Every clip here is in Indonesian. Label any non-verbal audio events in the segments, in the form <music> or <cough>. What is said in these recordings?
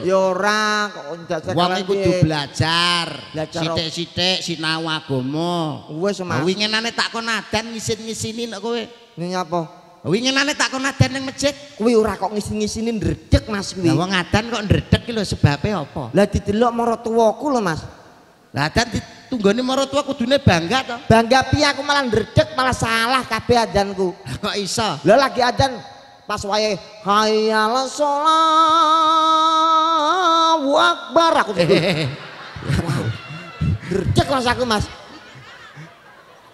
Ya ora kok kudu belajar. Sithik-sithik sinau agama. Wis mas. Wingenane tak kon aden ngisin-ngisini nek kowe. Ning apa? Wingenane tak kon aden ning masjid. Kuwi ora kok ngisin-ngisini ndredeg Mas Lah wong aden kok ndredeg iki lho sebabe apa? Lah didelok marang tuwaku lho Mas. Lah aden ditunggoni marang tuwa kudune bangga to. Bangga piye aku malah ndredeg malah salah kabeh adanku. kok iso? Lah lagi aden pas wayahe hayya salat Allahu Akbar aku Derdek <laughs> rasaku Mas.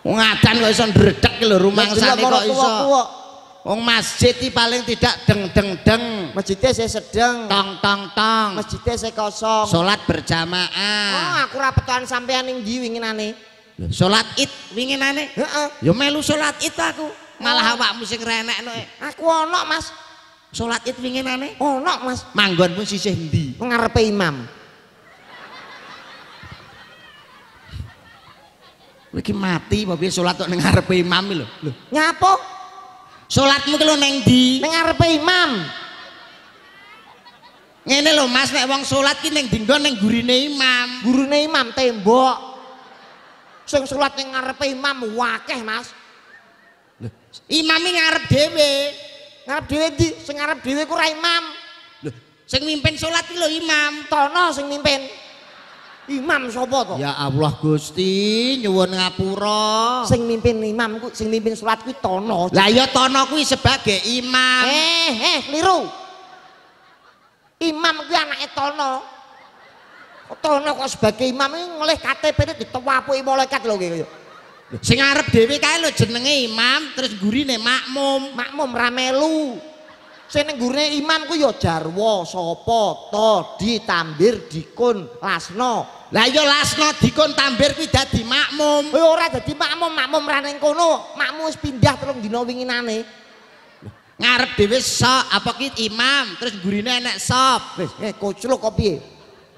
Wong kok iso derdek lho rumangsane kok iso. Wong masjid iki paling tidak deng deng deng. Masjidnya saya sedang. Tong tong tong. Masjidnya saya kosong. Salat berjamaah. Oh, aku ra petuan sampean ning ndi winginane? Salat Id winginane? Heeh. Ya melu salat Id aku. Malah oh. awakmu sing renekno. E. Aku ono, Mas. Salat Id winginane? Ono, oh, Mas. Manggonmu sisih ndi? Ngarepe imam. Kowe iki mati apa piye salat kok ning ngarepe imam lho. Lho, nyapo? Salatmu ki lho ning ndi? Ning ngarepe imam. Ngene lho Mas nek wong salat ki ning dindon ning gurine imam. Gurine imam tembok. Sing salat ning ngarepe imam wakeh, Mas. Lho, imam ngarep dhewe. ngarep dewe ndi sing ngarep dewe ku ra imam lho sing mimpin salat ki lho imam tono sing mimpin imam sapa to ya Allah Gusti nyuwun ngapura sing mimpin imam ku sing mimpin salat ku tono lah ya tono kuwi sebagai imam eh eh liru imam ku anake tono tono kok sebagai imam ngoleh KTP ditewapuki malaikat lho kaya Sing arep dhewe kae lho jenenge imam, terus gurine makmum. Makmum ramelu. melu. Sing ning gurine imam ku ya jarwo sapa, to, ditambir, dikun, lasno. Lah iya lasno dikun tambir kuwi dadi makmum. Eh ora dadi makmum, makmum ra ning kono. Makmum wis pindah telung dina winginane. Ngarep dhewe sok apa ki imam, terus gurine enek sop. Wis eh kocluk kok piye?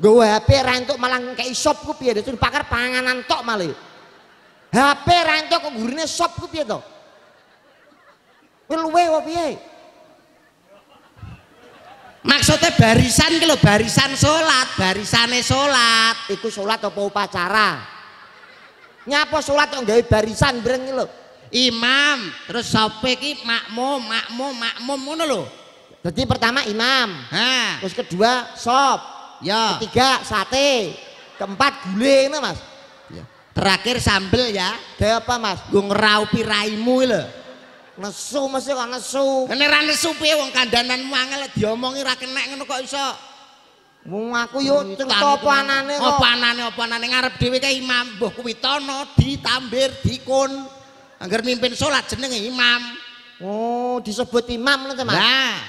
gue HP ra entuk malah kayak sop ku piye? Terus pakar panganan tok malah. HP rancok kok gurine sop ku piye to? Kuwi luwe apa piye? Maksudnya barisan ki barisan salat, barisane salat, iku salat apa upacara? Nyapa salat kok gawe barisan breng ki lho. Imam, terus sope ki makmum, makmum, makmum ngono lho. Jadi pertama imam, ha. terus kedua sop, ya. ketiga sate, keempat gule ngono Mas. terakhir sambel ya kayak apa mas? gue ngeraupi raimu lho nesu masih kok nesu ini rana nesu piye wong kandanan wangil Diomongi rakyat naik ngono kok iso wong aku yuk cerita apa anane kok apa anane apa anane ngarep dewi imam boh kuwitono ditambir dikun agar mimpin sholat jenenge imam oh disebut imam lho teman nah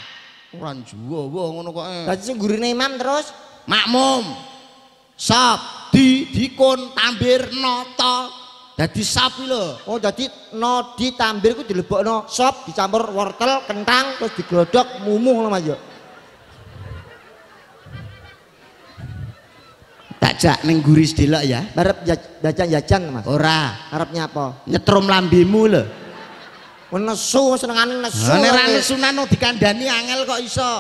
orang jua wong ngono kok tadi sih gurine imam terus makmum sop ikon tambir, noto. jadi sapi lho. Oh, jadi no di tambir ku no sop, dicampur wortel, kentang, terus diglodok, mumuh lo maju yo. Ya. Ya, dajak ning guris ya. harap jajan-jajan Mas. Ora. harapnya apa? Nyetrum lambemu lho. Nesu senengane nesu. Lah nek ra nesunan dikandani angel kok iso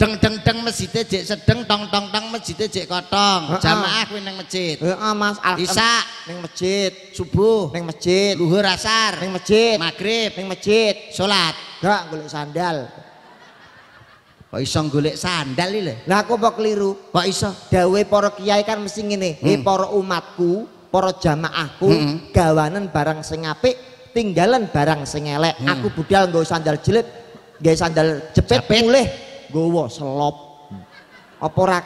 deng deng deng masjid aja sedeng tong tong tong masjid aja kotong jamaah kuwi nang masjid heeh Mas Isa ning masjid subuh ning masjid luhur asar ning masjid maghrib ning masjid salat gak golek sandal Kok iso golek sandal iki lho. aku kok keliru. Kok iso? Dawe para kiai kan mesti ngene, hmm. para umatku, para jamaahku, hmm. gawanan barang sing apik, tinggalan barang sing elek. Hmm. Aku budal nggo sandal jelit, nggae sandal jepit, mulih gowo selop oporak,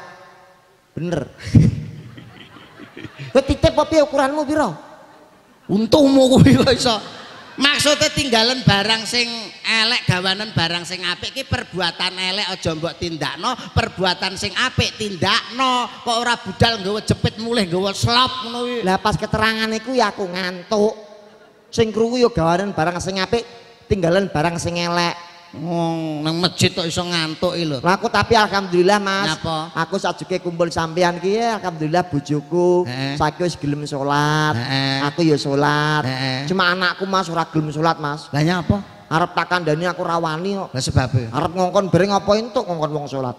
bener kowe titip apa ukuranmu biro untungmu kuwi kok iso maksudnya tinggalan barang sing elek gawanan barang sing apik ki perbuatan elek aja mbok tindakno perbuatan sing apik no. kok ora budal nggawa jepit mulih nggawa selop. ngono kuwi lah pas keterangan iku ya aku ngantuk sing kruku ya gawanan barang sing apik tinggalan barang sing elek Wong oh, nang masjid kok iso ngantuk lho. aku tapi alhamdulillah Mas. Napa? Aku sajuke kumpul sampean ki ya, alhamdulillah bojoku saiki wis gelem salat. Aku ya salat. Cuma anakku Mas ora gelem salat Mas. Lah iya apa? Arep tak kandhani aku rawani kok. Lah sebabe? Arep ngongkon bareng apa entuk ngongkon wong salat.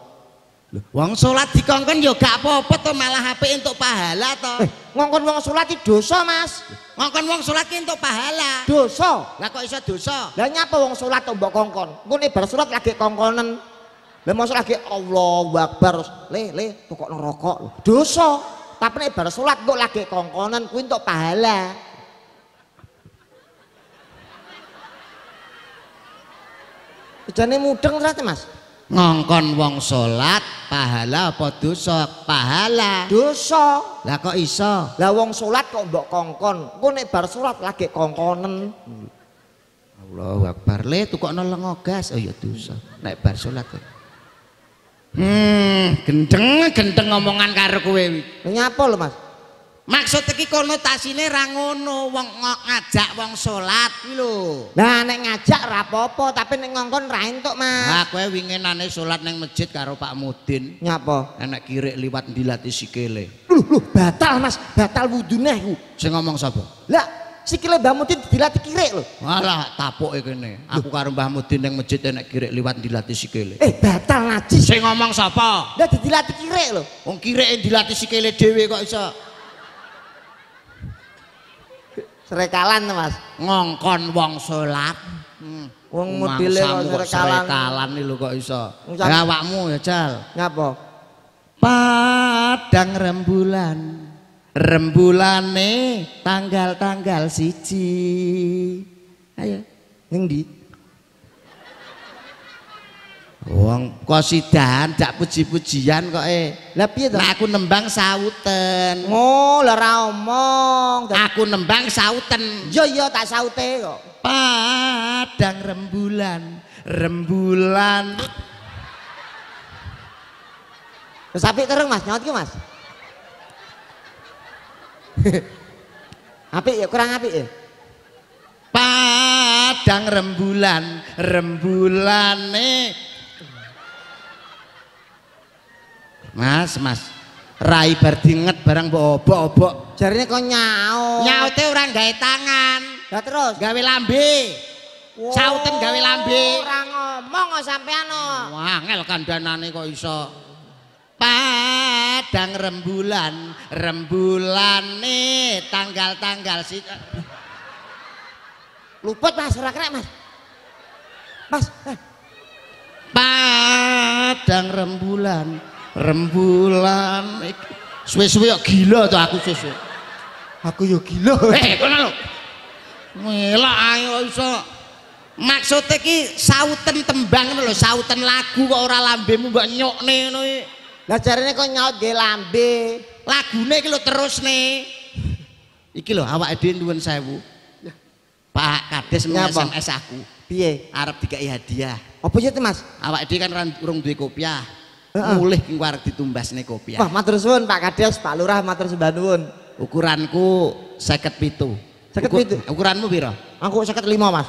Lho, wong salat dikongkon ya gak apa-apa to malah HP entuk pahala to. Eh ngongkon wong salat itu dosa, Mas. Ngongkon wong salat itu pahala. Dosa. Lah kok iso dosa? Lah nyapa wong salat itu mbak kongkon? Ngene bar salat lagi kongkonen. Lah mosok lagi Allah Akbar. Le le pokok ngerokok Dosa. Tapi ini bersulat salat kok lagi kongkonan aku untuk pahala. jadi mudeng rate, Mas. Ngongkon wong salat pahala apa dosa? Pahala. Dosa. Lah kok iso? Lah wong sholat kok mbok kongkon. Engko nek bar sholat lagi kongkonen. Allah, Akbar. Le tukokno lengo gas. Oh ya dosa. Nek bar sholat kok. Hmm, gendeng gendeng ngomongan karo kowe. Nyapa lho Mas? maksud iki konotasine ra ngono wong ngajak wong salat kuwi lho nah nek ngajak ra apa tapi nek ngongkon ra entuk mas ha kowe wingi nane salat ning masjid karo Pak Mudin ngapa enek kirik liwat dilati sikile loh, lho batal mas batal wudune ku sing ngomong sapa lah sikile Mbah Mudin dilati kirek lho alah tapuke kene aku karo Mbah Mudin ning masjid enek kirik liwat dilati sikile eh batal najis sing ngomong sapa lah dilati kirik lho wong kirike dilati sikile dhewe kok iso Srekalan to, Mas. Ngongkon wong salat. Hmm. Wong hmm. modile srekalan. iki kok iso. Awakmu ya, Jal. Ngapa? Padang rembulan. Rembulane tanggal-tanggal siji. Ayo, ning ndi? Wong kosidan tak puji-pujian kok eh. Lah piye aku nembang sauten. Oh, lah mong. Aku nembang sauten. Yo yo tak saute kok. Padang rembulan, rembulan. Terus terus Mas, nyawat ki Mas. <laughs> apik ya kurang api. ya. Padang rembulan, rembulan nih. E. Mas, mas. Rai bar dinget barang mbok obok-obok. Jarine kok nyao. Nyaute ora gawe tangan. Lah terus gawe lambe. Wow. Sauten gawe lambe. Ora ngomong kok sampean no. Wah, angel kandhanane kok iso. Padang rembulan, rembulane tanggal-tanggal si Luput Mas, ora Mas. Mas. Eh. Padang rembulan, rembulan suwe-suwe kok gila to aku suwe aku yo gila eh kono lho melak ae kok iso maksud e ki sauten tembang lho sauten lagu kok ora lambemu mbok nyokne ngono iki lah jarene kok nyaut nggih lambe lagune iki lho terus ne iki lho awake dhewe nuwun sewu Pak Kades ngasem SMS aku piye arep dikai hadiah apa ya Mas awake dhewe kan urung duwe kopiah mulih ditumbas ditumbasne kopi. Ya. Wah, matur suwun Pak Kades, Pak Lurah matur nuwun. Ukuranku 57. Seket Ukur, pitu. Ukuranmu piro? Aku seket lima mas.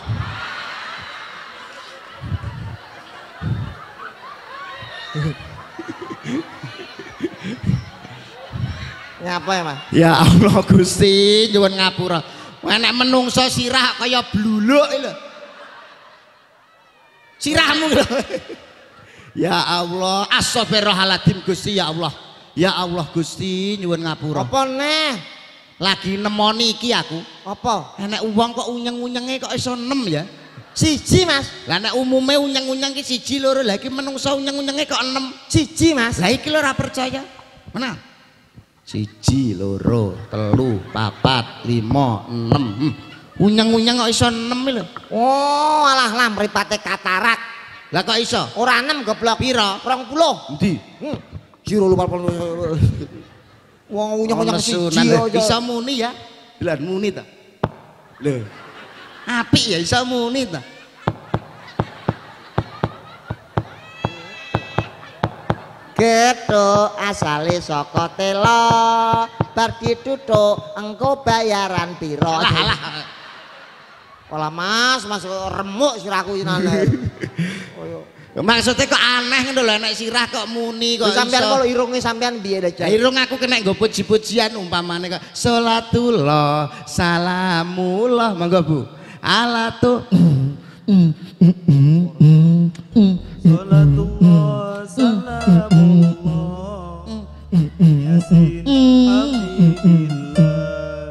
Ngapa ya mas? Ya Allah Gusti, nyuwun ngapura. Enak menungso sirah kaya bluluk lho. Sirahmu lho. Ya Allah, astagfirullahaladzim Gusti ya Allah. Ya Allah Gusti, nyuwun ngapura. Apa neh? Lagi nemoni iki aku. Apa? Enek uang kok unyeng-unyenge kok iso nem ya? Siji, Mas. Lah nek umume unyeng-unyeng ki siji loro, lah iki menungsa unyeng-unyenge kok enem. Siji, Mas. Lah iki lho percaya. Mana? Siji, loro, telu, papat, lima, enem. Hmm. Unyeng-unyeng kok iso enem lho. Oh, alah lah mripate katarak. Lah kok iso? Ora ke goblok. Pira? 20. Endi? Hmm. Jiro lupa Wong unyong unyok siji Bisa muni ya. Bilang muni ta. Lho. Apik ya bisa muni ta. Gethuk asale saka telo. bar dituthuk engko bayaran pira. Alah alah. Ola Mas, Mas remuk siraku iki <laughs> kaya maksudnya kok aneh ngono lho anak sirah kok muni kok iso. sampean kalau irunge sampean biaya aja irung aku kena nggo puji-pujian umpamane kok salatullah salamullah monggo bu ala tu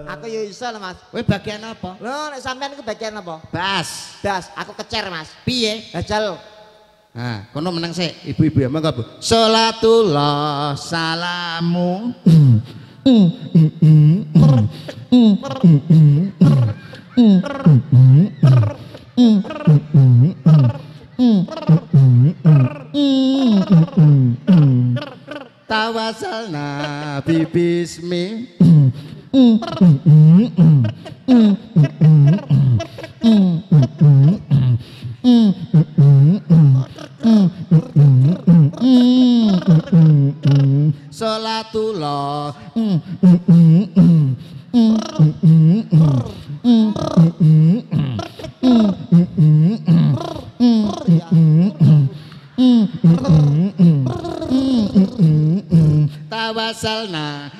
aku ya iso lah mas kowe bagian apa lho nek sampean iku bagian apa bas bas aku kecer mas piye dajal Nah, kono menang sih. Ibu-ibu ya mangga, Bu. Salatullah salamu. Tawasal nabi bismi. <laughs> tawasalna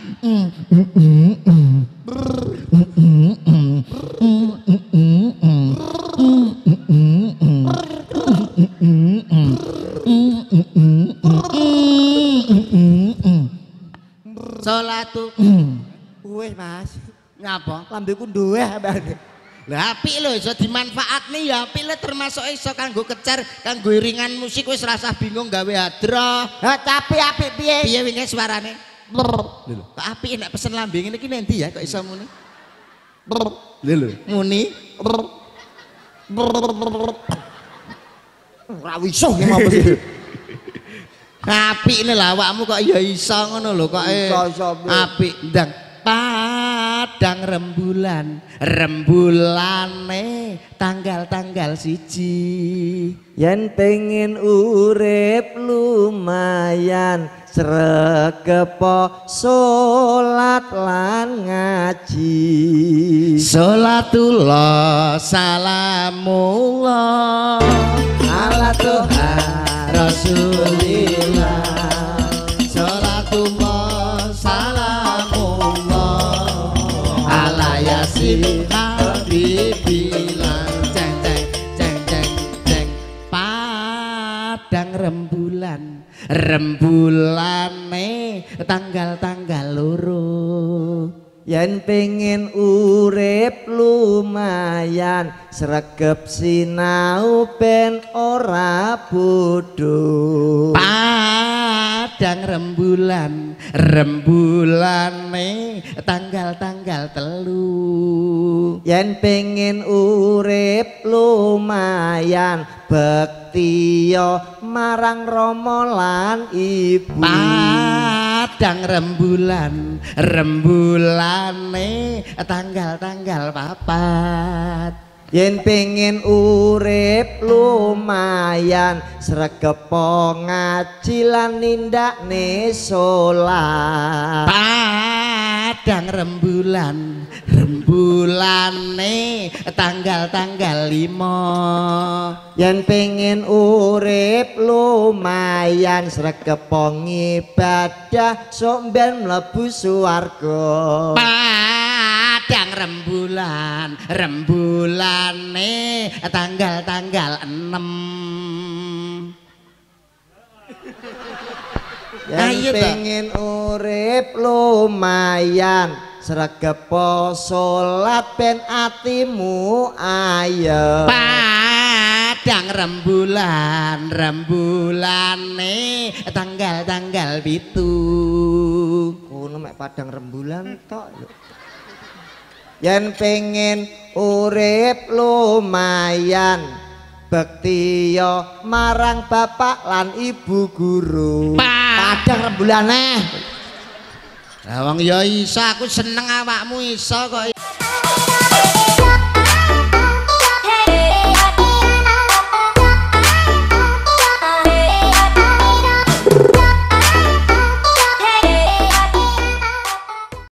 Salatu. Uwe, Mas. Ngapa? Lambeku duwe bareng. Lapi lo iso dimanfaat nih ya, api lo termasuk iso kan gue kecer, iringan musik wis rasa bingung gawe hadro. Ha, tapi api piye? Piye wingnya suarane? Ber. Lilo. Kok api enak pesen lambing ini kini nanti ya kok iso muni? Ber. Lilo. Muni. Ber. Ber. Ber. Rawiso lah, wakmu kok ya iso ngono lo kok eh. Api. rembulan rembulane tanggal-tanggal siji yen pengen urip lumayan sregepo salat lan ngaji salatullah salamullah ala tuhan rasulillah Rembulan rembulane tanggal-tanggal loro yen pengin urip lumayan sregep sinau ben ora bodoh tiang rembulan rembulan tanggal-tanggal telu yen pengen urip lumayan bekti yo marang romo lan ibu padang rembulan rembulan tanggal-tanggal papat Yen pengen urip lumayan sregepo ngaji lan nindak ne salat. Padang rembulan, rembulane tanggal-tanggal limo Yen pengen urip lumayan sregepo ngibadah sok ben mlebu swarga. kadang rembulan rembulan nih tanggal-tanggal enam. yang Ayo pengen urip lumayan seragam posolat ben atimu ayem padang rembulan rembulan nih tanggal-tanggal itu. kono mek padang rembulan tok yen pengen urip lumayan bekti yo marang bapak lan ibu guru padang rembulane lawang ya isa aku seneng awakmu isa kok